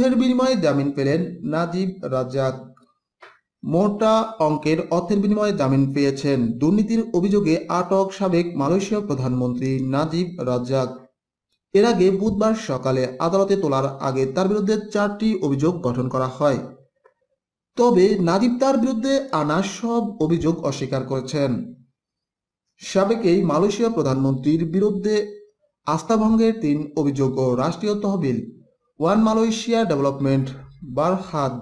অর্থের বিনিময়ে জামিন পেলেন নাজিব রাজ্জাক মোটা অঙ্কের অর্থের বিনিময়ে জামিন পেয়েছেন দুর্নীতির অভিযোগে আটক সাবেক মালয়েশিয়া প্রধানমন্ত্রী নাজিব রাজ্জাক এর আগে বুধবার সকালে আদালতে তোলার আগে তার বিরুদ্ধে চারটি অভিযোগ গঠন করা হয় তবে নাজিব তার বিরুদ্ধে আনা সব অভিযোগ অস্বীকার করেছেন সাবেকেই মালয়েশিয়া প্রধানমন্ত্রীর বিরুদ্ধে আস্থাভঙ্গের তিন অভিযোগ ও রাষ্ট্রীয় তহবিল ওয়ান মালয়েশিয়া ডেভেলপমেন্ট বারহাদ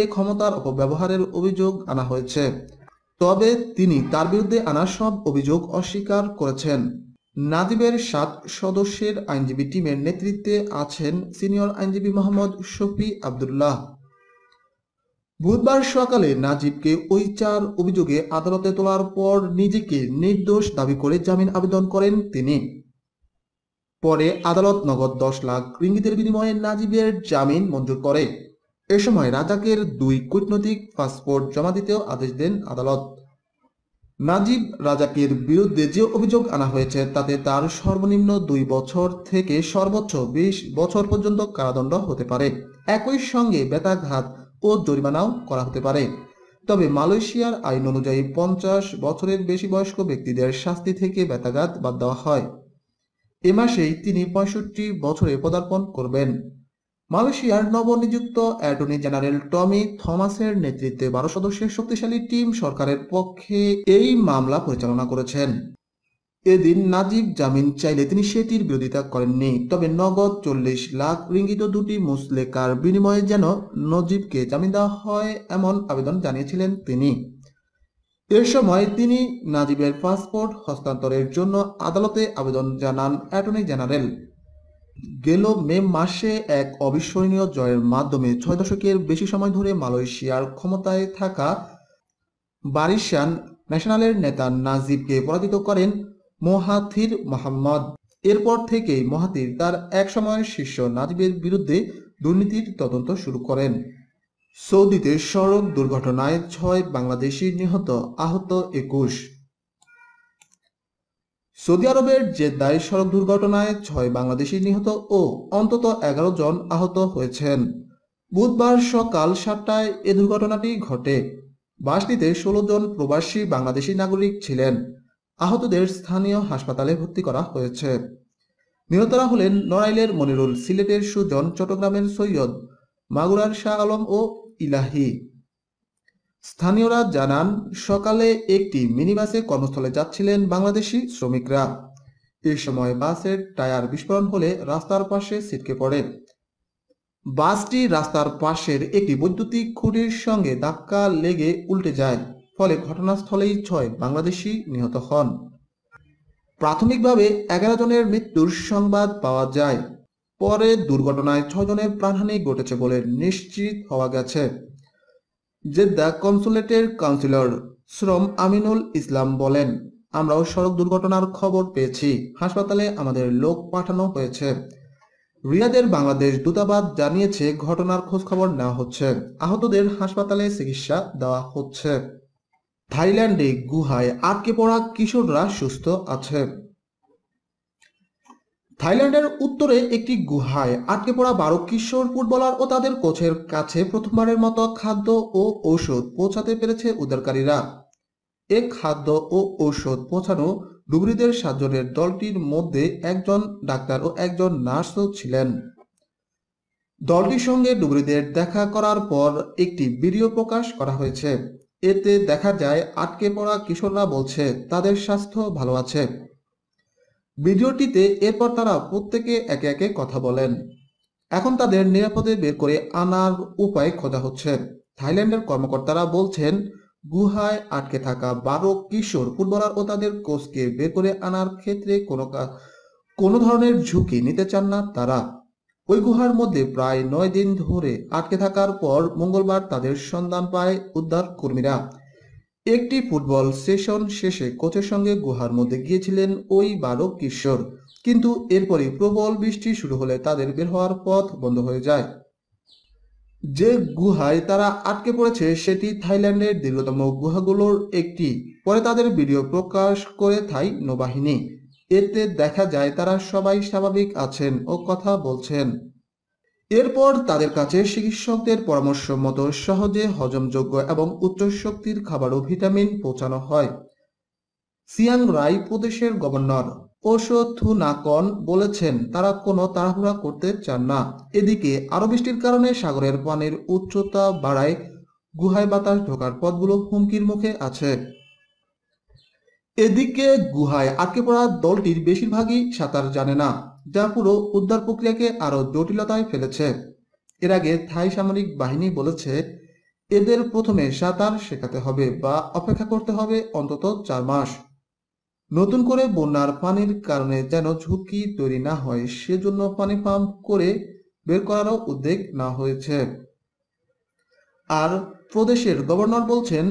এ ক্ষমতার অপব্যবহারের অভিযোগ আনা হয়েছে তবে তিনি তার বিরুদ্ধে আনা সব অভিযোগ অস্বীকার করেছেন নাদিবের সাত সদস্যের আইনজীবী টিমের নেতৃত্বে আছেন সিনিয়র আইনজীবী মোহাম্মদ শফি আবদুল্লাহ বুধবার সকালে নাজিবকে ওই চার অভিযোগে আদালতে তোলার পর নিজেকে নির্দোষ দাবি করে জামিন আবেদন করেন তিনি পরে আদালত নগদ দশ লাখ রিঙ্গিতের বিনিময়ে নাজিবের জামিন মঞ্জুর করে এ সময় রাজাকের দুই কূটনৈতিক পাসপোর্ট জমা দিতেও আদেশ দেন আদালত নাজিব রাজাকের বিরুদ্ধে যে অভিযোগ আনা হয়েছে তাতে তার সর্বনিম্ন দুই বছর থেকে সর্বোচ্চ বিশ বছর পর্যন্ত কারাদণ্ড হতে পারে একই সঙ্গে বেতাঘাত ও জরিমানাও করা হতে পারে তবে মালয়েশিয়ার আইন অনুযায়ী পঞ্চাশ বছরের বেশি বয়স্ক ব্যক্তিদের শাস্তি থেকে বেতাঘাত বাদ দেওয়া হয় এ মাসেই তিনি পঁয়ষট্টি বছরে পদার্পণ করবেন মালয়েশিয়ার নবনিযুক্ত অ্যাটর্নি জেনারেল টমি থমাসের নেতৃত্বে বারো সদস্যের শক্তিশালী টিম সরকারের পক্ষে এই মামলা পরিচালনা করেছেন এদিন নাজিব জামিন চাইলে তিনি সেটির বিরোধিতা করেননি তবে নগদ চল্লিশ লাখ রিঙ্গিত দুটি মুসলেকার বিনিময়ে যেন নজিবকে জামিন দেওয়া হয় এমন আবেদন জানিয়েছিলেন তিনি এ সময় তিনি নাজিবের পাসপোর্ট হস্তান্তরের জন্য আদালতে আবেদন জানান অ্যাটর্নি জেনারেল গেল মে মাসে এক অবিস্মরণীয় জয়ের মাধ্যমে ছয় দশকের বেশি সময় ধরে মালয়েশিয়ার ক্ষমতায় থাকা বারিশান ন্যাশনালের নেতা নাজিবকে পরাজিত করেন মোহাথির মোহাম্মদ এরপর থেকেই মহাতির তার সময়ের শীর্ষ নাজিবের বিরুদ্ধে দুর্নীতির তদন্ত শুরু করেন সৌদিতে সড়ক দুর্ঘটনায় ছয় বাংলাদেশি নিহত আহত একুশ সৌদি আরবের জেদ্দায় সড়ক দুর্ঘটনায় ছয় বাংলাদেশি নিহত ও অন্তত এগারো জন আহত হয়েছেন বুধবার সকাল সাতটায় এ দুর্ঘটনাটি ঘটে বাসটিতে ষোলো জন প্রবাসী বাংলাদেশি নাগরিক ছিলেন আহতদের স্থানীয় হাসপাতালে ভর্তি করা হয়েছে নিহতরা হলেন নড়াইলের মনিরুল সিলেটের সুজন চট্টগ্রামের সৈয়দ মাগুরার শাহ আলম ও ইলাহি স্থানীয়রা জানান সকালে একটি মিনিবাসে কর্মস্থলে যাচ্ছিলেন বাংলাদেশি শ্রমিকরা এ সময় বাসের টায়ার বিস্ফোরণ হলে রাস্তার পাশে ছিটকে পড়ে বাসটি রাস্তার পাশের একটি বৈদ্যুতিক খুঁটির সঙ্গে ধাক্কা লেগে উল্টে যায় ফলে ঘটনাস্থলেই ছয় বাংলাদেশি নিহত হন প্রাথমিকভাবে এগারো জনের মৃত্যুর সংবাদ পাওয়া যায় পরে দুর্ঘটনায় ছজনের প্রাণহানি ঘটেছে বলে নিশ্চিত হওয়া গেছে জেদ্দা কনসুলেটের কাউন্সিলর শ্রম আমিনুল ইসলাম বলেন আমরাও সড়ক দুর্ঘটনার খবর পেয়েছি হাসপাতালে আমাদের লোক পাঠানো হয়েছে রিয়াদের বাংলাদেশ দূতাবাস জানিয়েছে ঘটনার খোঁজখবর নেওয়া হচ্ছে আহতদের হাসপাতালে চিকিৎসা দেওয়া হচ্ছে থাইল্যান্ডে গুহায় আটকে পড়া কিশোররা সুস্থ আছে থাইল্যান্ডের উত্তরে একটি গুহায় আটকে পড়া বারো কিশোর ফুটবলার ও তাদের কোচের কাছে প্রথমবারের মতো খাদ্য ও ঔষধ পৌঁছাতে পেরেছে উদ্ধারকারীরা এ খাদ্য ও ঔষধ পৌঁছানো ডুবরিদের সাতজনের দলটির মধ্যে একজন ডাক্তার ও একজন নার্সও ছিলেন দলটির সঙ্গে ডুবরিদের দেখা করার পর একটি ভিডিও প্রকাশ করা হয়েছে এতে দেখা যায় আটকে পড়া কিশোররা বলছে তাদের স্বাস্থ্য ভালো আছে ভিডিওটিতে এরপর তারা প্রত্যেকে একে একে কথা বলেন এখন তাদের নিরাপদে বের করে আনার উপায় খোঁজা হচ্ছে থাইল্যান্ডের কর্মকর্তারা বলছেন গুহায় আটকে থাকা বারো কিশোর ফুটবলার ও তাদের কোচকে বের করে আনার ক্ষেত্রে কোনো কোনো ধরনের ঝুঁকি নিতে চান না তারা ওই গুহার মধ্যে প্রায় নয় দিন ধরে আটকে থাকার পর মঙ্গলবার তাদের সন্ধান পায় উদ্ধার কর্মীরা একটি ফুটবল সেশন শেষে কোচের সঙ্গে গুহার মধ্যে গিয়েছিলেন ওই বালক কিশোর কিন্তু এরপরই প্রবল বৃষ্টি শুরু হলে তাদের বের হওয়ার পথ বন্ধ হয়ে যায় যে গুহায় তারা আটকে পড়েছে সেটি থাইল্যান্ডের দীর্ঘতম গুহাগুলোর একটি পরে তাদের ভিডিও প্রকাশ করে থাই নৌবাহিনী এতে দেখা যায় তারা সবাই স্বাভাবিক আছেন ও কথা বলছেন এরপর তাদের কাছে চিকিৎসকদের পরামর্শ মতো সহজে হজমযোগ্য এবং উচ্চ শক্তির খাবার ও ভিটামিন পৌঁছানো হয় সিয়াং রাই প্রদেশের গভর্নর নাকন বলেছেন তারা কোনো তাড়াহুড়া করতে চান না এদিকে আরো বৃষ্টির কারণে সাগরের পানির উচ্চতা বাড়ায় গুহায় বাতাস ঢোকার পথগুলো হুমকির মুখে আছে এদিকে গুহায় আটকে পড়া দলটির বেশিরভাগই সাঁতার জানে না যা পুরো উদ্ধার প্রক্রিয়াকে আরও জটিলতায় ফেলেছে এর আগে থাই সামরিক বাহিনী বলেছে এদের প্রথমে সাঁতার শেখাতে হবে বা অপেক্ষা করতে হবে অন্তত চার মাস নতুন করে বন্যার পানির কারণে যেন ঝুঁকি তৈরি না হয় সেজন্য পানি পাম্প করে বের করারও উদ্যোগ না হয়েছে আর প্রদেশের গভর্নর বলছেন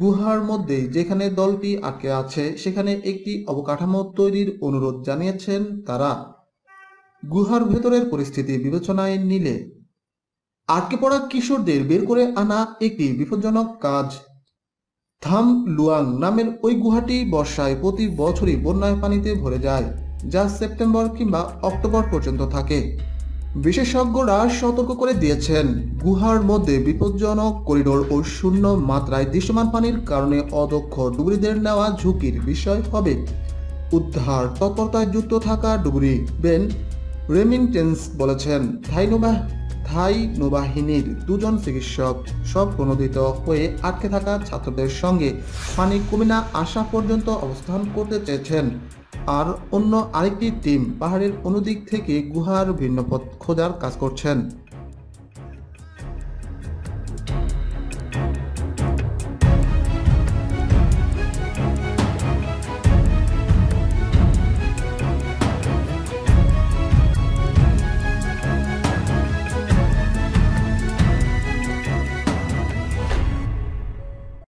গুহার মধ্যেই যেখানে দলটি আটকে আছে সেখানে একটি অবকাঠামো তৈরির অনুরোধ জানিয়েছেন তারা গুহার ভেতরের পরিস্থিতি বিবেচনায় নিলে আটকে পড়া কিশোরদের বের করে আনা একটি বিপজ্জনক কাজ থাম লুয়াং নামের ওই গুহাটি বর্ষায় প্রতি বছরই বন্যায় পানিতে ভরে যায় যা সেপ্টেম্বর কিংবা অক্টোবর পর্যন্ত থাকে বিশেষজ্ঞরা সতর্ক করে দিয়েছেন গুহার মধ্যে বিপজ্জনক করিডোর ও শূন্য মাত্রায় দৃশ্যমান পানির কারণে অদক্ষ ডুবুরিদের নেওয়া ঝুঁকির বিষয় হবে উদ্ধার তৎপরতায় যুক্ত থাকা ডুবুরি বেন রেমিংটেন্স বলেছেন থাইনোবা থাই নৌবাহিনীর দুজন চিকিৎসক সব প্রণোদিত হয়ে আটকে থাকা ছাত্রদের সঙ্গে পানি কুমিনা আসা পর্যন্ত অবস্থান করতে চেয়েছেন আর অন্য আরেকটি টিম পাহাড়ের অনুদিক থেকে গুহার ভিন্ন পথ খোঁজার কাজ করছেন